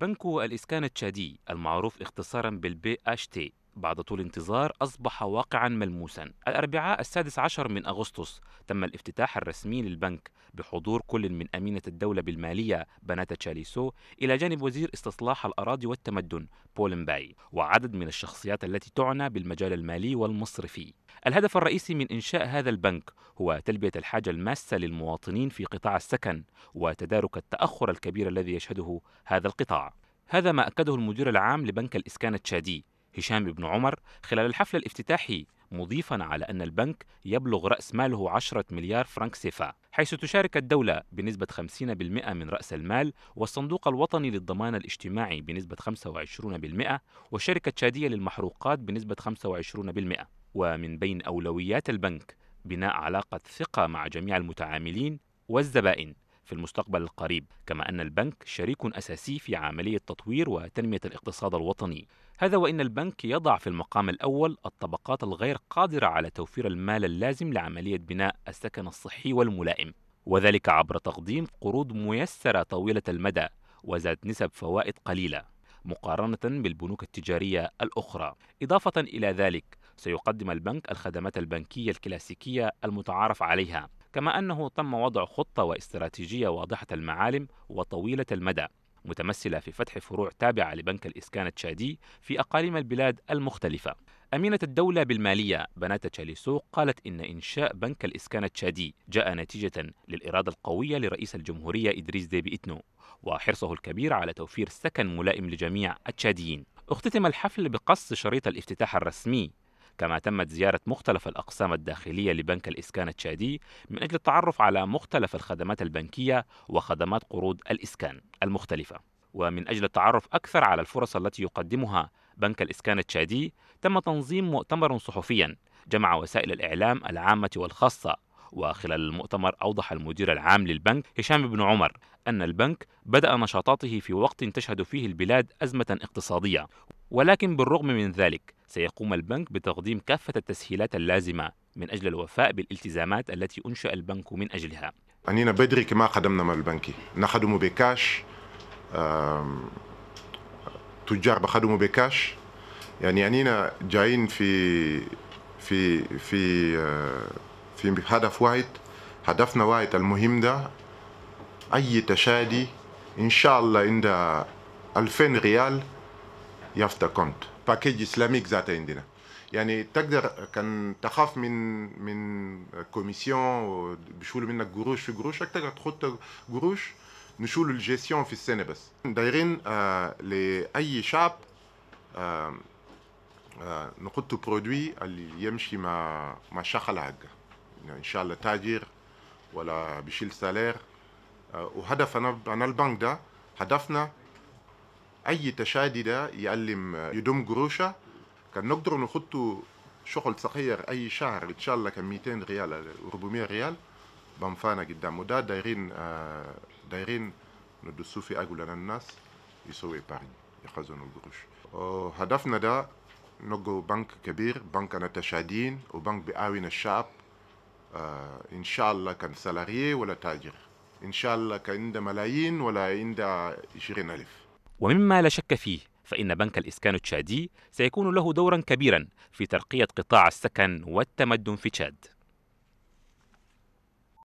بنك الإسكان التشادي المعروف اختصارا بالبي اتش تي بعد طول انتظار أصبح واقعا ملموسا الأربعاء السادس عشر من أغسطس تم الافتتاح الرسمي للبنك بحضور كل من أمينة الدولة بالمالية بناتا تشاليسو إلى جانب وزير استصلاح الأراضي والتمدن بولن باي وعدد من الشخصيات التي تعنى بالمجال المالي والمصرفي الهدف الرئيسي من إنشاء هذا البنك هو تلبية الحاجة الماسة للمواطنين في قطاع السكن وتدارك التأخر الكبير الذي يشهده هذا القطاع هذا ما أكده المدير العام لبنك الإسكان التشادي هشام بن عمر خلال الحفل الافتتاحي مضيفا على أن البنك يبلغ رأس ماله 10 مليار فرنك سيفا حيث تشارك الدولة بنسبة 50% من رأس المال والصندوق الوطني للضمان الاجتماعي بنسبة 25% وشركه شاديه للمحروقات بنسبة 25% ومن بين أولويات البنك بناء علاقة ثقة مع جميع المتعاملين والزبائن في المستقبل القريب كما أن البنك شريك أساسي في عملية تطوير وتنمية الاقتصاد الوطني هذا وإن البنك يضع في المقام الأول الطبقات الغير قادرة على توفير المال اللازم لعملية بناء السكن الصحي والملائم وذلك عبر تقديم قروض ميسرة طويلة المدى وذات نسب فوائد قليلة مقارنة بالبنوك التجارية الأخرى إضافة إلى ذلك سيقدم البنك الخدمات البنكية الكلاسيكية المتعارف عليها كما أنه تم وضع خطة واستراتيجية واضحة المعالم وطويلة المدى متمثلة في فتح فروع تابعة لبنك الإسكان التشادي في أقاليم البلاد المختلفة أمينة الدولة بالمالية بنات تشاليسو قالت إن إنشاء بنك الإسكان التشادي جاء نتيجة للإرادة القوية لرئيس الجمهورية إدريس ديبي إتنو وحرصه الكبير على توفير سكن ملائم لجميع التشاديين اختتم الحفل بقص شريط الافتتاح الرسمي كما تمت زيارة مختلف الأقسام الداخلية لبنك الإسكان التشادي من أجل التعرف على مختلف الخدمات البنكية وخدمات قروض الإسكان المختلفة ومن أجل التعرف أكثر على الفرص التي يقدمها بنك الإسكان التشادي تم تنظيم مؤتمر صحفيا جمع وسائل الإعلام العامة والخاصة وخلال المؤتمر أوضح المدير العام للبنك هشام بن عمر أن البنك بدأ نشاطاته في وقت تشهد فيه البلاد أزمة اقتصادية ولكن بالرغم من ذلك سيقوم البنك بتقديم كافة التسهيلات اللازمة من أجل الوفاء بالالتزامات التي أنشأ البنك من أجلها أنينا بدري كما قدمنا مع البنكي نخدمه بكاش تجار بخدمه بكاش يعني أنينا جايين في في في آه، في هدف واحد هدفنا واحد المهم ده أي تشادي إن شاء الله عند 2000 ريال يافتا كونت باكيج اسلاميك ذاته عندنا يعني تقدر كان تخاف من من كوميسيون بيشولوا منك قروش في قروشك تقدر تحط قروش نشول الجيسيون في السنه بس دايرين آه لاي شعب آه آه نقطه برودوي اللي يمشي مع مع الشغله حقه يعني ان شاء الله تاجر ولا بيشيل سالير آه وهدفنا انا البنك ده هدفنا اي تشادي ده يعلم يدم قروشه كان نقدر نخط شغل صغير اي شهر ان شاء الله كان 200 ريال 400 ريال بنفانا قدام وده دايرين آه، دايرين ندسو في اقول للناس يسوي بارين يخزنوا القروش هدفنا ده نقو بنك كبير بنك انا تشادين وبنك بيعاون الشعب آه، ان شاء الله كان سالاريه ولا تاجر ان شاء الله كان عنده ملايين ولا عنده 20000 ومما لا شك فيه فإن بنك الإسكان التشادي سيكون له دورا كبيرا في ترقية قطاع السكن والتمدن في تشاد